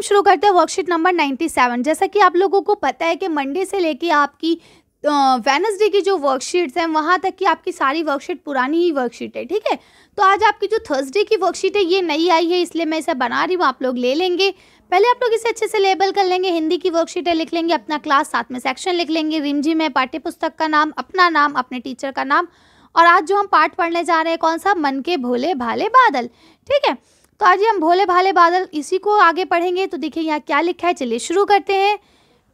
हम शुरू करते हैं वर्कशीट नंबर 97 जैसा कि आप लोगों को पता है कि मंडे से लेके आपकी वेनसडे की जो वर्कशीट्स हैं वहाँ तक की आपकी सारी वर्कशीट पुरानी ही वर्कशीट है ठीक है तो आज आपकी जो थर्सडे की वर्कशीट है ये नई आई है इसलिए मैं इसे बना रही हूँ आप लोग ले लेंगे पहले आप लोग इसे अच्छे से लेबल कर लेंगे हिंदी की वर्कशीटें लिख लेंगे अपना क्लास साथ में सेक्शन लिख लेंगे रिमझी में पाठ्यपुस्तक का नाम अपना नाम अपने टीचर का नाम और आज जो हम पाठ पढ़ने जा रहे हैं कौन सा मन के भोले भाले बादल ठीक है तो आज हम भोले भाले बादल इसी को आगे पढ़ेंगे तो देखिए यहाँ क्या लिखा है चलिए शुरू करते हैं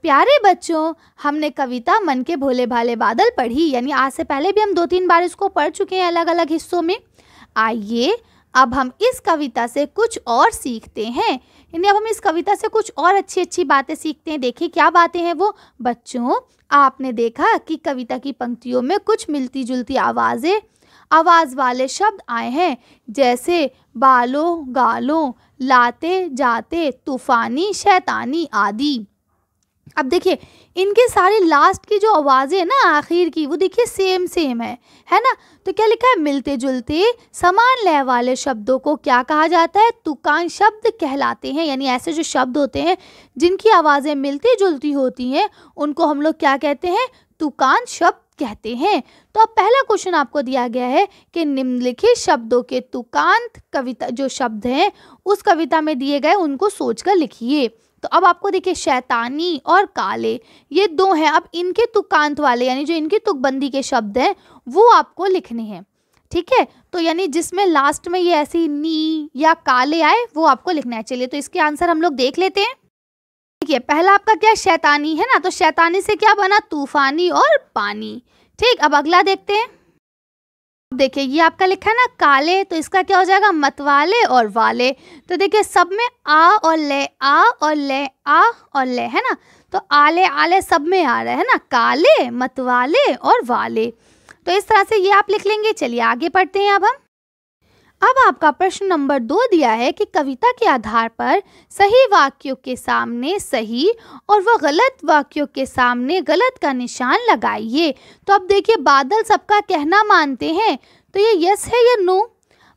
प्यारे बच्चों हमने कविता मन के भोले भाले बादल पढ़ी यानी आज से पहले भी हम दो तीन बार इसको पढ़ चुके हैं अलग अलग हिस्सों में आइए अब हम इस कविता से कुछ और सीखते हैं यानी अब हम इस कविता से कुछ और अच्छी अच्छी बातें सीखते हैं देखिए क्या बातें हैं वो बच्चों आपने देखा कि कविता की पंक्तियों में कुछ मिलती जुलती आवाज़ें आवाज़ वाले शब्द आए हैं जैसे बालों गालों लाते जाते तूफ़ानी शैतानी आदि अब देखिए इनके सारे लास्ट की जो आवाज़ें हैं ना आखिर की वो देखिए सेम सेम है है ना तो क्या लिखा है मिलते जुलते समान लय वाले शब्दों को क्या कहा जाता है तुकान शब्द कहलाते हैं यानी ऐसे जो शब्द होते हैं जिनकी आवाज़ें मिलती जुलती होती हैं उनको हम लोग क्या कहते हैं तुकान शब्द कहते हैं तो अब पहला क्वेश्चन आपको दिया गया है कि निम्नलिखित शब्दों के तुकांत कविता जो शब्द हैं उस कविता में दिए गए उनको सोचकर लिखिए तो अब आपको देखिए शैतानी और काले ये दो हैं अब इनके तुकांत वाले यानी जो इनकी तुकबंदी के शब्द हैं वो आपको लिखने हैं ठीक है तो यानी जिसमें लास्ट में ये ऐसी नी या काले आए वो आपको लिखना है चलिए तो इसके आंसर हम लोग देख लेते हैं देखिए पहला आपका क्या शैतानी है ना तो शैतानी से क्या बना तूफानी और पानी ठीक अब अगला देखते हैं देखिए ये आपका लिखा है ना काले तो इसका क्या हो जाएगा मतवाले और वाले तो देखिए सब में आ और ले आ और ले आ और ले है ना तो आले आले सब में आ रहा है ना काले मतवाले और वाले तो इस तरह से ये आप लिख लेंगे चलिए आगे पढ़ते हैं अब हम अब आपका प्रश्न नंबर दो दिया है कि कविता के आधार पर सही वाक्यों के सामने सही और वह गलत वाक्यों के सामने गलत का निशान लगाइए तो अब देखिए बादल सबका कहना मानते हैं तो ये यस है या नो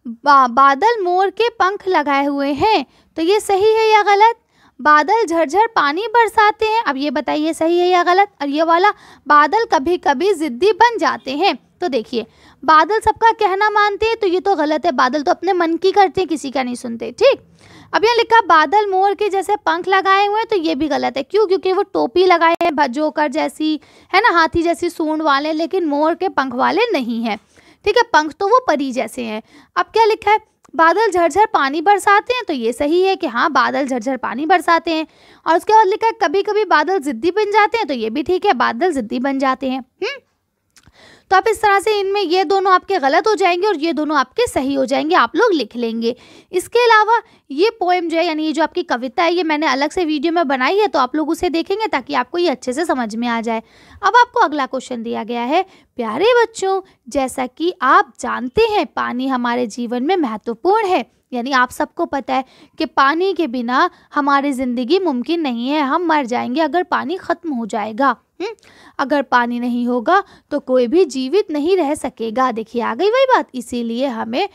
बा, बादल मोर के पंख लगाए हुए हैं तो ये सही है या गलत बादल झरझर पानी बरसाते हैं अब ये बताइए सही है या गलत और ये वाला बादल कभी कभी ज़िद्दी बन जाते हैं तो देखिए बादल सबका कहना मानते हैं तो ये तो गलत है बादल तो अपने मन की करते हैं किसी का नहीं सुनते ठीक अब यहाँ लिखा बादल मोर के जैसे पंख लगाए हुए हैं तो ये भी गलत है क्यों क्योंकि वो टोपी लगाए हैं भजोकर जैसी है ना हाथी जैसी सूंड वाले लेकिन मोर के पंख वाले नहीं हैं ठीक है पंख तो वो परी जैसे हैं अब क्या लिखा है बादल झरझर पानी बरसाते हैं तो ये सही है कि हाँ बादल झरझर पानी बरसाते हैं और उसके बाद लिखा है कभी कभी बादल जिद्दी बन जाते हैं तो ये भी ठीक है बादल जिद्दी बन जाते हैं हुँ? हम्म, तो आप इस तरह से इनमें ये दोनों आपके गलत हो जाएंगे और ये दोनों आपके सही हो जाएंगे आप लोग लिख लेंगे इसके अलावा ये पोएम जो है यानी ये जो आपकी कविता है ये मैंने अलग से वीडियो में बनाई है तो आप लोग उसे देखेंगे ताकि आपको ये अच्छे से समझ में आ जाए अब आपको अगला क्वेश्चन दिया गया है प्यारे बच्चों जैसा कि आप जानते हैं पानी हमारे जीवन में महत्वपूर्ण है यानी आप सबको पता है कि पानी के बिना हमारी ज़िंदगी मुमकिन नहीं है हम मर जाएंगे अगर पानी ख़त्म हो जाएगा हुँ? हम्म? अगर पानी नहीं होगा तो कोई भी जीवित नहीं रह सकेगा देखिए आ गई वही बात इसीलिए हमें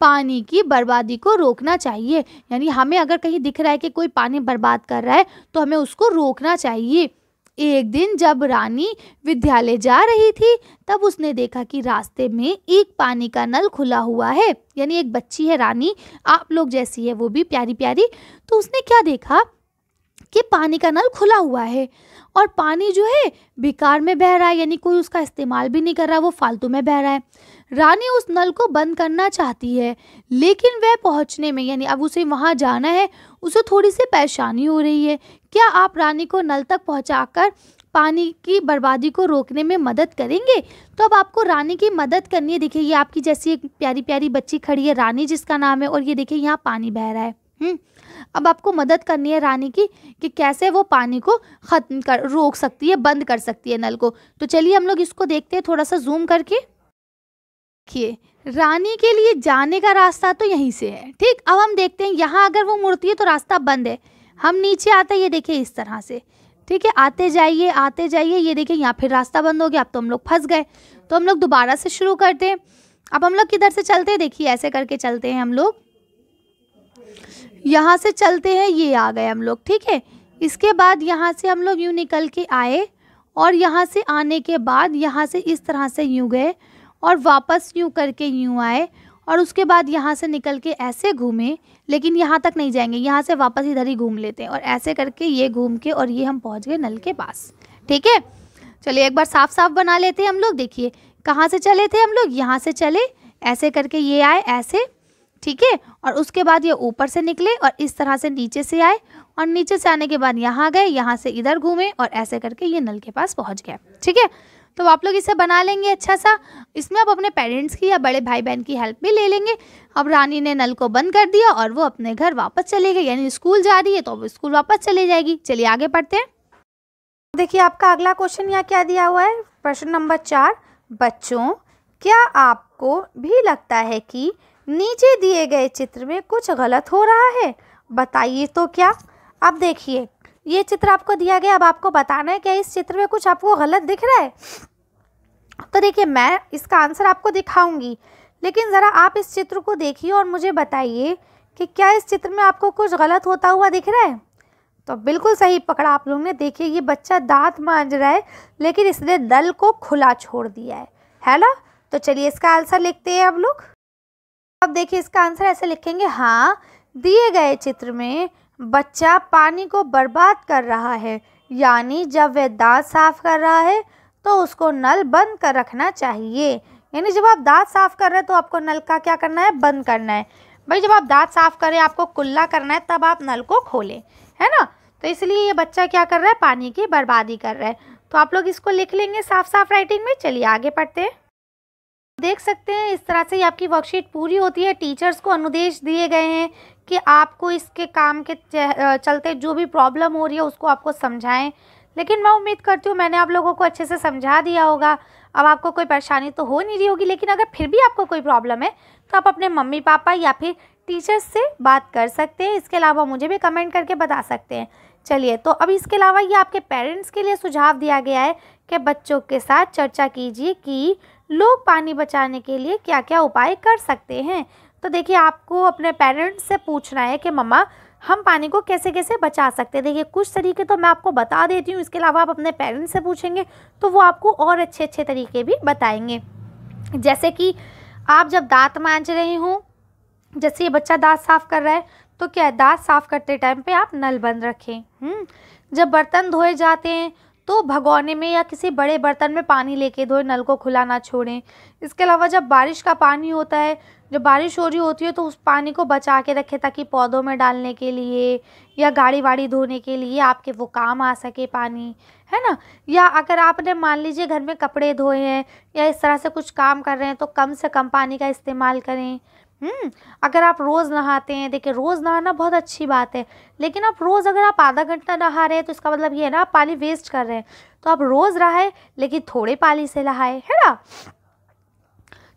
पानी की बर्बादी को रोकना चाहिए यानी हमें अगर कहीं दिख रहा है कि कोई पानी बर्बाद कर रहा है तो हमें उसको रोकना चाहिए एक दिन जब रानी विद्यालय जा रही थी तब उसने देखा कि रास्ते में एक पानी का नल खुला हुआ है यानी एक बच्ची है रानी आप लोग जैसी है वो भी प्यारी प्यारी तो उसने क्या देखा कि पानी का नल खुला हुआ है और पानी जो है बेकार में बह रहा है यानी कोई उसका इस्तेमाल भी नहीं कर रहा वो फालतू में बह रहा है रानी उस नल को बंद करना चाहती है लेकिन वह पहुंचने में यानी अब उसे वहाँ जाना है उसे थोड़ी सी परेशानी हो रही है क्या आप रानी को नल तक पहुंचाकर पानी की बर्बादी को रोकने में मदद करेंगे तो अब आपको रानी की मदद करनी है देखिए ये आपकी जैसी एक प्यारी प्यारी बच्ची खड़ी है रानी जिसका नाम है और ये देखिए यहाँ पानी बह रहा है हम्म? अब आपको मदद करनी है रानी की कि कैसे वो पानी को ख़त्म कर रोक सकती है बंद कर सकती है नल को तो चलिए हम लोग इसको देखते हैं थोड़ा सा जूम करके देखिए रानी के लिए जाने का रास्ता तो यहीं से है ठीक अब हम देखते हैं यहाँ अगर वो मुड़ती है तो रास्ता बंद है हम नीचे आते ये देखिए इस तरह से ठीक है आते जाइए आते जाइए ये देखिए यहाँ फिर रास्ता बंद हो गया अब तो हम लोग फंस गए तो हम लोग दोबारा से शुरू करते हैं अब हम लोग किधर से चलते हैं देखिए ऐसे करके चलते हैं हम लोग यहाँ से चलते हैं ये आ गए हम लोग ठीक है इसके बाद यहाँ से हम लोग यूँ निकल के आए और यहाँ से आने के बाद यहाँ से इस तरह से यूँ गए और वापस यूँ करके यूँ आए और उसके बाद यहाँ से निकल के ऐसे घूमें लेकिन यहाँ तक नहीं जाएंगे यहाँ से वापस इधर ही घूम लेते हैं और ऐसे करके ये घूम के और ये हम पहुँच गए नल के पास ठीक है चलिए एक बार साफ साफ बना लेते हैं हम लोग देखिए कहाँ से चले थे हम लोग यहाँ से चले ऐसे करके ये आए ऐसे ठीक है और उसके बाद ये ऊपर से निकले और इस तरह से नीचे से आए और नीचे से आने के बाद यहाँ गए यहाँ से इधर घूमे और ऐसे करके ये नल के पास पहुँच गया ठीक है तो आप लोग इसे बना लेंगे अच्छा सा इसमें आप अपने पेरेंट्स की या बड़े भाई बहन की हेल्प भी ले लेंगे अब रानी ने नल को बंद कर दिया और वो अपने घर वापस चले गए यानी स्कूल जा रही है तो अब स्कूल वापस चले जाएगी चलिए आगे पढ़ते हैं देखिए आपका अगला क्वेश्चन यहाँ क्या दिया हुआ है प्रश्न नंबर चार बच्चों क्या आपको भी लगता है कि नीचे दिए गए चित्र में कुछ गलत हो रहा है बताइए तो क्या अब देखिए ये चित्र आपको दिया गया अब आपको बताना है क्या इस चित्र में कुछ आपको गलत दिख रहा है तो देखिए मैं इसका आंसर आपको दिखाऊंगी लेकिन ज़रा आप इस चित्र को देखिए और मुझे बताइए कि क्या इस चित्र में आपको कुछ गलत होता हुआ दिख रहा है तो बिल्कुल सही पकड़ा आप लोगों ने देखिए ये बच्चा दांत मांझ रहा है लेकिन इसने दल को खुला छोड़ दिया है है ना तो चलिए इसका आंसर लिखते हैं हम लोग अब देखिए इसका आंसर ऐसे लिखेंगे हाँ दिए गए चित्र में बच्चा पानी को बर्बाद कर रहा है यानी जब वह दांत साफ कर रहा है तो उसको नल बंद कर रखना चाहिए यानी जब आप दांत साफ कर रहे हैं तो आपको नल का क्या करना है बंद करना है भाई जब आप दांत साफ करें आपको कुल्ला करना है तब आप नल को खोलें है ना तो इसलिए ये बच्चा क्या कर रहा है पानी की बर्बादी कर रहा है तो आप लोग इसको लिख लेंगे साफ साफ राइटिंग में चलिए आगे पढ़ते हैं देख सकते हैं इस तरह से ये आपकी वर्कशीट पूरी होती है टीचर्स को अनुदेश दिए गए हैं कि आपको इसके काम के चलते जो भी प्रॉब्लम हो रही है उसको आपको समझाएं लेकिन मैं उम्मीद करती हूँ मैंने आप लोगों को अच्छे से समझा दिया होगा अब आपको कोई परेशानी तो हो नहीं रही होगी लेकिन अगर फिर भी आपको कोई प्रॉब्लम है तो आप अपने मम्मी पापा या फिर टीचर्स से बात कर सकते हैं इसके अलावा मुझे भी कमेंट करके बता सकते हैं चलिए तो अब इसके अलावा ये आपके पेरेंट्स के लिए सुझाव दिया गया है कि बच्चों के साथ चर्चा कीजिए कि लोग पानी बचाने के लिए क्या क्या उपाय कर सकते हैं तो देखिए आपको अपने पेरेंट्स से पूछना है कि मम्मा हम पानी को कैसे कैसे बचा सकते हैं देखिए कुछ तरीके तो मैं आपको बता देती हूँ इसके अलावा आप अपने पेरेंट्स से पूछेंगे तो वो आपको और अच्छे अच्छे तरीके भी बताएंगे जैसे कि आप जब दांत मांझ रहे हों जैसे ये बच्चा दांत साफ़ कर रहा है तो क्या दांत साफ़ करते टाइम पे आप नल बंद रखें हम्म, जब बर्तन धोए जाते हैं तो भगोने में या किसी बड़े बर्तन में पानी लेके धोए नल को खुला ना छोड़ें इसके अलावा जब बारिश का पानी होता है जब बारिश हो रही होती है तो उस पानी को बचा के रखें ताकि पौधों में डालने के लिए या गाड़ी वाड़ी धोने के लिए आपके वो काम आ सके पानी है ना या अगर आपने मान लीजिए घर में कपड़े धोए हैं या इस तरह से कुछ काम कर रहे हैं तो कम से कम पानी का इस्तेमाल करें हम्म, अगर आप रोज़ नहाते हैं देखिए रोज़ नहाना बहुत अच्छी बात है लेकिन आप रोज़ अगर आप आधा घंटा नहा रहे हैं तो इसका मतलब ये है ना आप पानी वेस्ट कर रहे हैं तो आप रोज़ रहाए लेकिन थोड़े पानी से नहाए है ना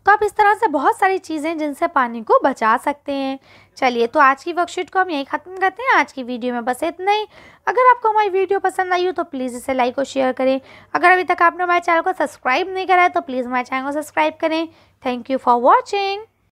तो आप इस तरह से बहुत सारी चीज़ें जिनसे पानी को बचा सकते हैं चलिए तो आज की वर्कशीट को हम यही ख़त्म करते हैं आज की वीडियो में बस इतना ही अगर आपको हमारी वीडियो पसंद आई हो तो प्लीज़ इसे लाइक और शेयर करें अगर अभी तक आपने हमारे चैनल को सब्सक्राइब नहीं करा है तो प्लीज़ हमारे चैनल को सब्सक्राइब करें थैंक यू फॉर वॉचिंग